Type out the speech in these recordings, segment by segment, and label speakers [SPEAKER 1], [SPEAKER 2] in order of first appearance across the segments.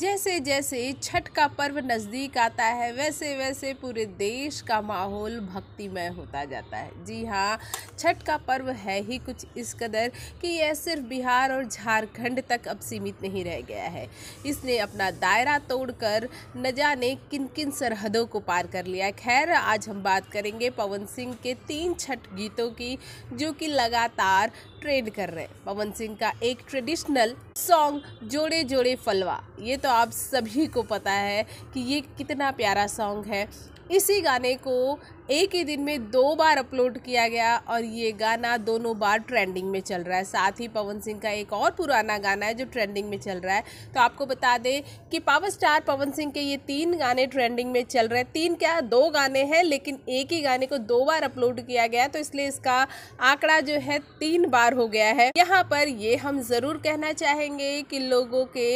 [SPEAKER 1] जैसे जैसे छठ का पर्व नज़दीक आता है वैसे वैसे पूरे देश का माहौल भक्तिमय होता जाता है जी हाँ छठ का पर्व है ही कुछ इस कदर कि यह सिर्फ बिहार और झारखंड तक अब सीमित नहीं रह गया है इसने अपना दायरा तोड़कर न जाने किन किन सरहदों को पार कर लिया खैर आज हम बात करेंगे पवन सिंह के तीन छठ गीतों की जो कि लगातार ट्रेड कर रहे हैं पवन सिंह का एक ट्रेडिशनल सॉन्ग जोड़े जोड़े फलवा ये तो आप सभी को पता है कि ये कितना प्यारा सॉन्ग है इसी गाने को एक ही दिन में दो बार अपलोड किया गया और ये गाना दोनों बार ट्रेंडिंग में चल रहा है साथ ही पवन सिंह का एक और पुराना गाना है जो ट्रेंडिंग में चल रहा है तो आपको बता दें कि पावर स्टार पवन सिंह के ये तीन गाने ट्रेंडिंग में चल रहे हैं तीन क्या दो गाने हैं लेकिन एक ही गाने को दो बार अपलोड किया गया तो इसलिए इसका आंकड़ा जो है तीन बार हो गया है यहाँ पर ये हम ज़रूर कहना चाहेंगे कि लोगों के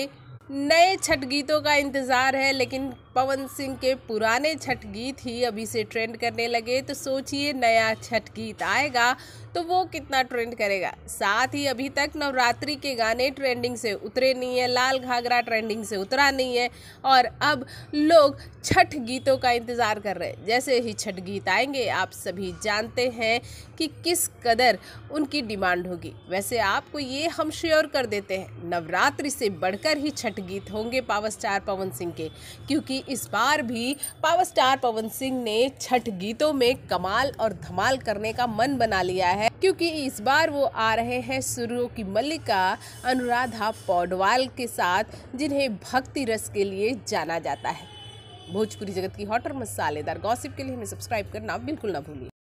[SPEAKER 1] नए छठ गीतों का इंतज़ार है लेकिन पवन सिंह के पुराने छठ गीत ही अभी से ट्रेंड करने लगे तो सोचिए नया छठ गीत आएगा तो वो कितना ट्रेंड करेगा साथ ही अभी तक नवरात्रि के गाने ट्रेंडिंग से उतरे नहीं है लाल घाघरा ट्रेंडिंग से उतरा नहीं है और अब लोग छठ गीतों का इंतज़ार कर रहे हैं जैसे ही छठ गीत आएंगे आप सभी जानते हैं कि किस कदर उनकी डिमांड होगी वैसे आपको ये हम श्योर कर देते हैं नवरात्रि से बढ़कर ही छठ गीत होंगे पावर स्टार पवन सिंह के क्योंकि इस बार भी पावर स्टार पवन सिंह ने छठ गीतों में कमाल और धमाल करने का मन बना लिया है क्योंकि इस बार वो आ रहे हैं सुरों की मल्लिका अनुराधा पौडवाल के साथ जिन्हें भक्ति रस के लिए जाना जाता है भोजपुरी जगत की हॉट और मसालेदार गॉसिप के लिए हमें सब्सक्राइब करना बिल्कुल ना भूलिए